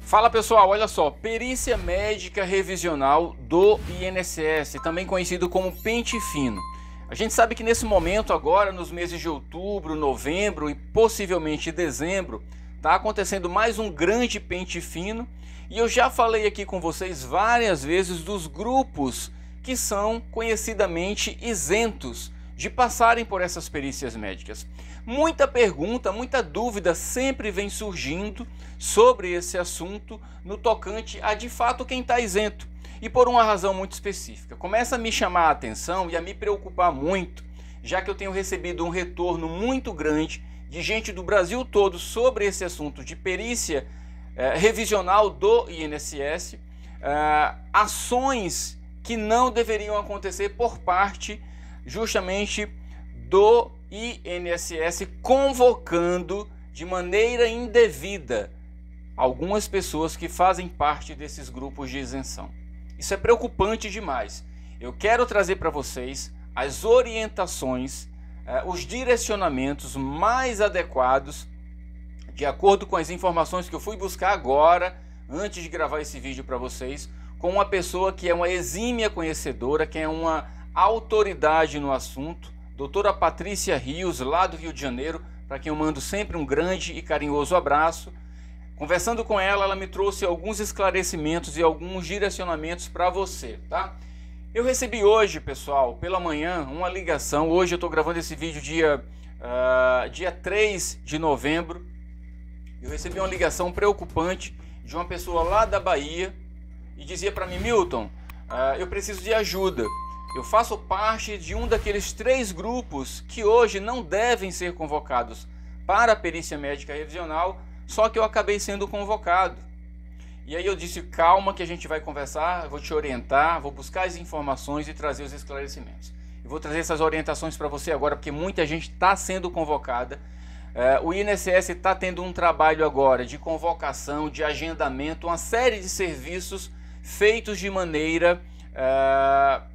Fala pessoal, olha só, perícia médica revisional do INSS, também conhecido como pente fino. A gente sabe que nesse momento agora, nos meses de outubro, novembro e possivelmente dezembro, está acontecendo mais um grande pente fino e eu já falei aqui com vocês várias vezes dos grupos que são conhecidamente isentos de passarem por essas perícias médicas. Muita pergunta, muita dúvida sempre vem surgindo sobre esse assunto no tocante a de fato quem está isento. E por uma razão muito específica. Começa a me chamar a atenção e a me preocupar muito, já que eu tenho recebido um retorno muito grande de gente do Brasil todo sobre esse assunto de perícia eh, revisional do INSS, eh, ações que não deveriam acontecer por parte justamente do INSS convocando de maneira indevida algumas pessoas que fazem parte desses grupos de isenção. Isso é preocupante demais. Eu quero trazer para vocês as orientações, eh, os direcionamentos mais adequados, de acordo com as informações que eu fui buscar agora, antes de gravar esse vídeo para vocês, com uma pessoa que é uma exímia conhecedora, que é uma autoridade no assunto, doutora Patrícia Rios, lá do Rio de Janeiro, para quem eu mando sempre um grande e carinhoso abraço. Conversando com ela, ela me trouxe alguns esclarecimentos e alguns direcionamentos para você, tá? Eu recebi hoje, pessoal, pela manhã, uma ligação. Hoje eu estou gravando esse vídeo dia, uh, dia 3 de novembro. Eu recebi uma ligação preocupante de uma pessoa lá da Bahia e dizia para mim, Milton, uh, eu preciso de ajuda. Eu faço parte de um daqueles três grupos que hoje não devem ser convocados para a perícia médica revisional, só que eu acabei sendo convocado. E aí eu disse: calma, que a gente vai conversar, vou te orientar, vou buscar as informações e trazer os esclarecimentos. vou trazer essas orientações para você agora, porque muita gente está sendo convocada. É, o INSS está tendo um trabalho agora de convocação, de agendamento, uma série de serviços feitos de maneira. Uh,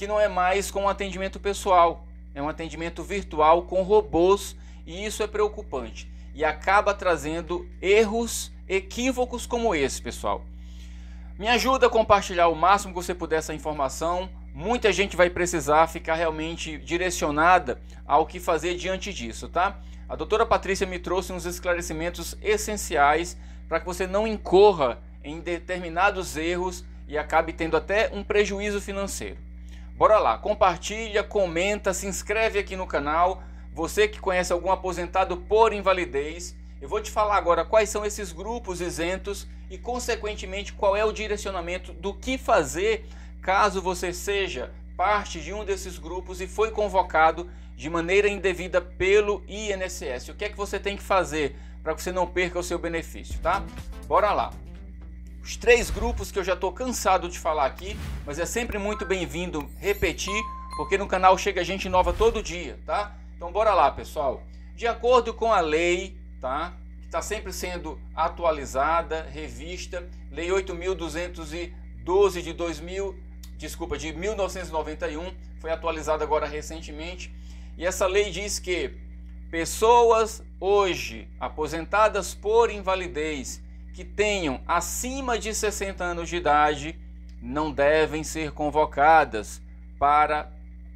que não é mais com atendimento pessoal, é um atendimento virtual com robôs e isso é preocupante e acaba trazendo erros, equívocos como esse, pessoal. Me ajuda a compartilhar o máximo que você puder essa informação. Muita gente vai precisar ficar realmente direcionada ao que fazer diante disso, tá? A doutora Patrícia me trouxe uns esclarecimentos essenciais para que você não incorra em determinados erros e acabe tendo até um prejuízo financeiro. Bora lá, compartilha, comenta, se inscreve aqui no canal. Você que conhece algum aposentado por invalidez, eu vou te falar agora quais são esses grupos isentos e, consequentemente, qual é o direcionamento do que fazer caso você seja parte de um desses grupos e foi convocado de maneira indevida pelo INSS. O que é que você tem que fazer para que você não perca o seu benefício, tá? Bora lá os três grupos que eu já estou cansado de falar aqui, mas é sempre muito bem-vindo repetir, porque no canal chega gente nova todo dia, tá? Então bora lá, pessoal. De acordo com a lei, tá? Que está sempre sendo atualizada, revista, Lei 8.212 de 2000, desculpa, de 1991, foi atualizada agora recentemente, e essa lei diz que pessoas hoje aposentadas por invalidez que tenham acima de 60 anos de idade não devem ser convocadas para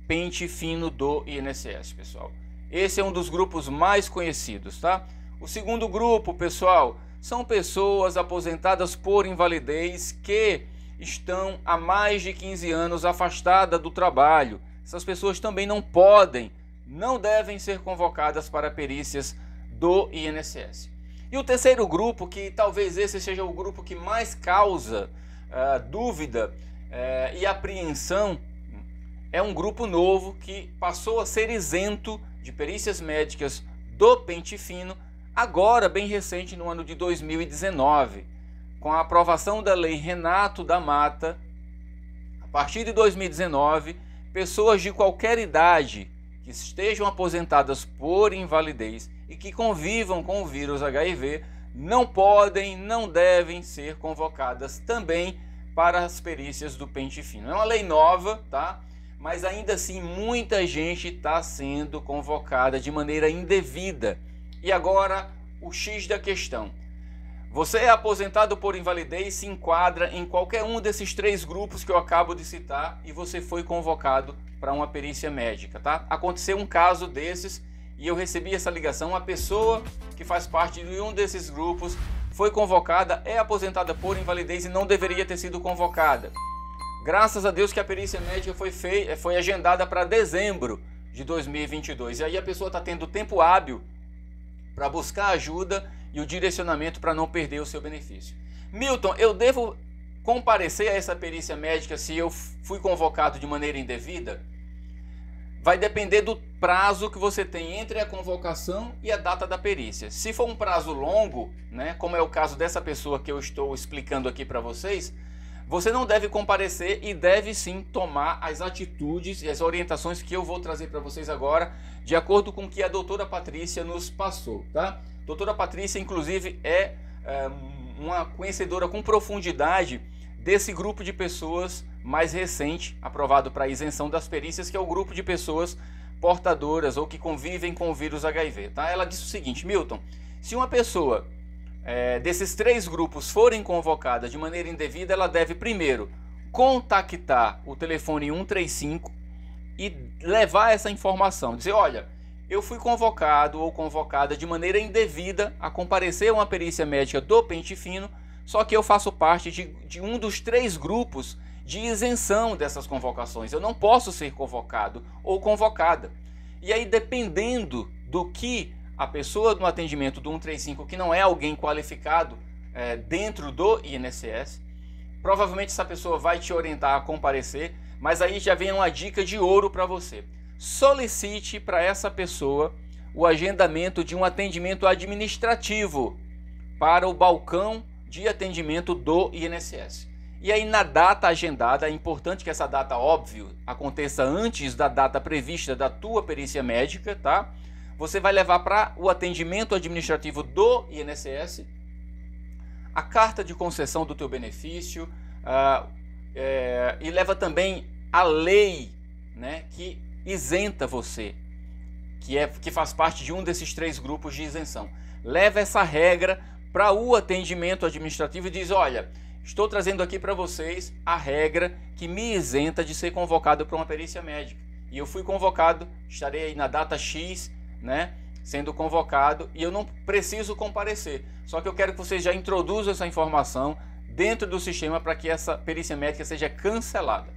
pente fino do INSS, pessoal. Esse é um dos grupos mais conhecidos, tá? O segundo grupo, pessoal, são pessoas aposentadas por invalidez que estão há mais de 15 anos afastadas do trabalho. Essas pessoas também não podem, não devem ser convocadas para perícias do INSS. E o terceiro grupo, que talvez esse seja o grupo que mais causa uh, dúvida uh, e apreensão, é um grupo novo que passou a ser isento de perícias médicas do pente fino, agora bem recente, no ano de 2019, com a aprovação da Lei Renato da Mata. A partir de 2019, pessoas de qualquer idade que estejam aposentadas por invalidez e que convivam com o vírus HIV não podem, não devem ser convocadas também para as perícias do pente fino. É uma lei nova, tá? Mas ainda assim muita gente está sendo convocada de maneira indevida. E agora o X da questão. Você é aposentado por invalidez, se enquadra em qualquer um desses três grupos que eu acabo de citar e você foi convocado para uma perícia médica, tá? Aconteceu um caso desses e eu recebi essa ligação. Uma pessoa que faz parte de um desses grupos foi convocada, é aposentada por invalidez e não deveria ter sido convocada. Graças a Deus que a perícia médica foi, feita, eh, foi agendada para dezembro de 2022. E aí a pessoa está tendo tempo hábil para buscar ajuda e o direcionamento para não perder o seu benefício. Milton, eu devo comparecer a essa perícia médica se eu fui convocado de maneira indevida? vai depender do prazo que você tem entre a convocação e a data da perícia. Se for um prazo longo, né, como é o caso dessa pessoa que eu estou explicando aqui para vocês, você não deve comparecer e deve sim tomar as atitudes e as orientações que eu vou trazer para vocês agora, de acordo com o que a doutora Patrícia nos passou, tá? Doutora Patrícia, inclusive, é, é uma conhecedora com profundidade desse grupo de pessoas mais recente, aprovado para isenção das perícias, que é o grupo de pessoas portadoras ou que convivem com o vírus HIV. Tá? Ela disse o seguinte, Milton, se uma pessoa é, desses três grupos forem convocada de maneira indevida, ela deve primeiro contactar o telefone 135 e levar essa informação, dizer, olha, eu fui convocado ou convocada de maneira indevida a comparecer a uma perícia médica do pente fino, só que eu faço parte de, de um dos três grupos de isenção dessas convocações. Eu não posso ser convocado ou convocada. E aí, dependendo do que a pessoa no atendimento do 135, que não é alguém qualificado é, dentro do INSS, provavelmente essa pessoa vai te orientar a comparecer, mas aí já vem uma dica de ouro para você. Solicite para essa pessoa o agendamento de um atendimento administrativo para o balcão de atendimento do INSS. E aí, na data agendada, é importante que essa data, óbvio, aconteça antes da data prevista da tua perícia médica, tá? Você vai levar para o atendimento administrativo do INSS a carta de concessão do teu benefício uh, é, e leva também a lei né, que isenta você, que, é, que faz parte de um desses três grupos de isenção. Leva essa regra para o atendimento administrativo e diz: olha Estou trazendo aqui para vocês a regra que me isenta de ser convocado para uma perícia médica. E eu fui convocado, estarei aí na data X, né? Sendo convocado e eu não preciso comparecer. Só que eu quero que vocês já introduzam essa informação dentro do sistema para que essa perícia médica seja cancelada.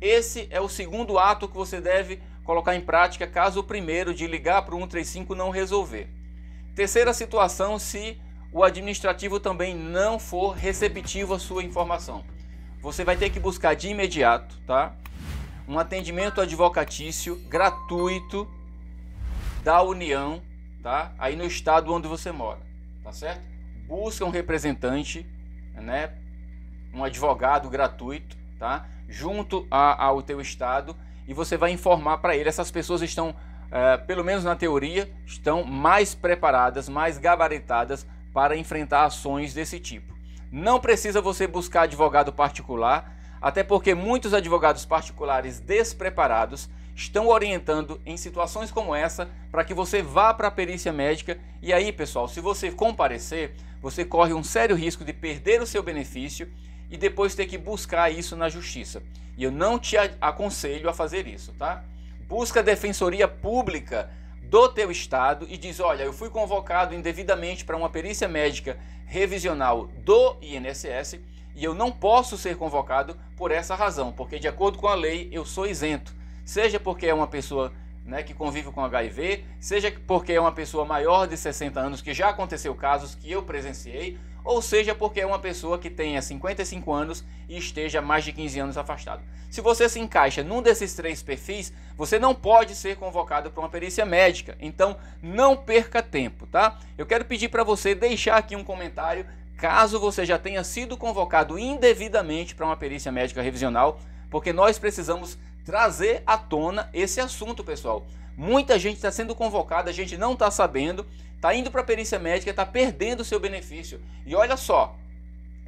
Esse é o segundo ato que você deve colocar em prática caso o primeiro de ligar para o 135 não resolver. Terceira situação, se o administrativo também não for receptivo à sua informação. Você vai ter que buscar de imediato, tá? Um atendimento advocatício gratuito da União, tá? Aí no estado onde você mora, tá certo? Busca um representante, né? Um advogado gratuito, tá? Junto a, ao teu estado e você vai informar para ele. Essas pessoas estão, eh, pelo menos na teoria, estão mais preparadas, mais gabaritadas para enfrentar ações desse tipo. Não precisa você buscar advogado particular, até porque muitos advogados particulares despreparados estão orientando em situações como essa para que você vá para a perícia médica. E aí, pessoal, se você comparecer, você corre um sério risco de perder o seu benefício e depois ter que buscar isso na justiça. E eu não te aconselho a fazer isso, tá? Busca a defensoria pública do teu estado e diz: "Olha, eu fui convocado indevidamente para uma perícia médica revisional do INSS e eu não posso ser convocado por essa razão, porque de acordo com a lei eu sou isento, seja porque é uma pessoa né, que convive com HIV, seja porque é uma pessoa maior de 60 anos, que já aconteceu casos que eu presenciei, ou seja porque é uma pessoa que tenha 55 anos e esteja mais de 15 anos afastado. Se você se encaixa num desses três perfis, você não pode ser convocado para uma perícia médica. Então, não perca tempo, tá? Eu quero pedir para você deixar aqui um comentário caso você já tenha sido convocado indevidamente para uma perícia médica revisional, porque nós precisamos trazer à tona esse assunto, pessoal. Muita gente está sendo convocada, a gente não está sabendo, está indo para a perícia médica, está perdendo o seu benefício. E olha só,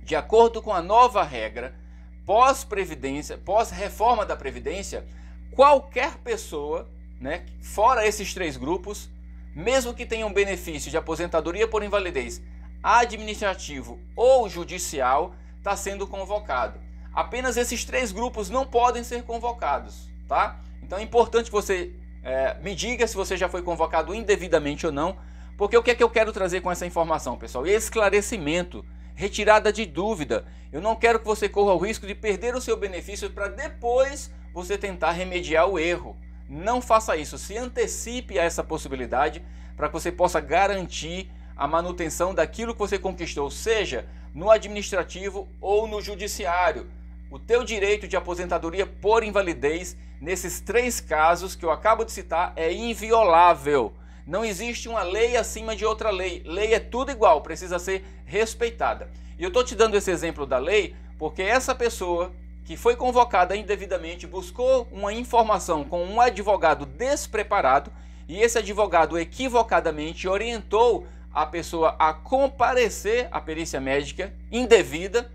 de acordo com a nova regra, pós-previdência, pós-reforma da Previdência, qualquer pessoa, né, fora esses três grupos, mesmo que tenha um benefício de aposentadoria por invalidez administrativo ou judicial, está sendo convocado. Apenas esses três grupos não podem ser convocados, tá? Então é importante você é, me diga se você já foi convocado indevidamente ou não, porque o que é que eu quero trazer com essa informação, pessoal? Esclarecimento, retirada de dúvida. Eu não quero que você corra o risco de perder o seu benefício para depois você tentar remediar o erro. Não faça isso, se antecipe a essa possibilidade para que você possa garantir a manutenção daquilo que você conquistou, seja no administrativo ou no judiciário. O teu direito de aposentadoria por invalidez, nesses três casos que eu acabo de citar, é inviolável. Não existe uma lei acima de outra lei. Lei é tudo igual, precisa ser respeitada. E eu estou te dando esse exemplo da lei porque essa pessoa que foi convocada indevidamente buscou uma informação com um advogado despreparado e esse advogado equivocadamente orientou a pessoa a comparecer à perícia médica indevida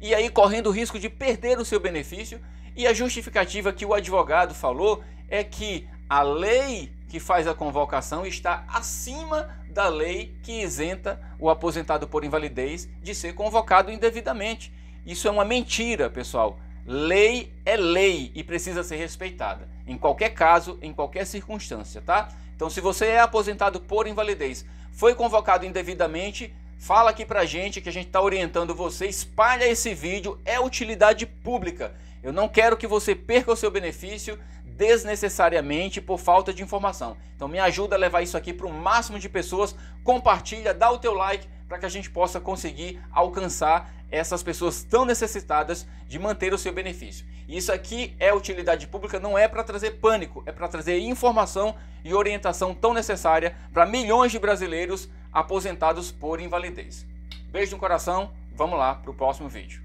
e aí correndo o risco de perder o seu benefício. E a justificativa que o advogado falou é que a lei que faz a convocação está acima da lei que isenta o aposentado por invalidez de ser convocado indevidamente. Isso é uma mentira, pessoal. Lei é lei e precisa ser respeitada, em qualquer caso, em qualquer circunstância, tá? Então, se você é aposentado por invalidez, foi convocado indevidamente, fala aqui pra gente que a gente está orientando você, espalha esse vídeo, é utilidade pública. Eu não quero que você perca o seu benefício, desnecessariamente por falta de informação. Então me ajuda a levar isso aqui para o máximo de pessoas, compartilha, dá o teu like para que a gente possa conseguir alcançar essas pessoas tão necessitadas de manter o seu benefício. Isso aqui é utilidade pública, não é para trazer pânico, é para trazer informação e orientação tão necessária para milhões de brasileiros aposentados por invalidez. Beijo no coração, vamos lá para o próximo vídeo.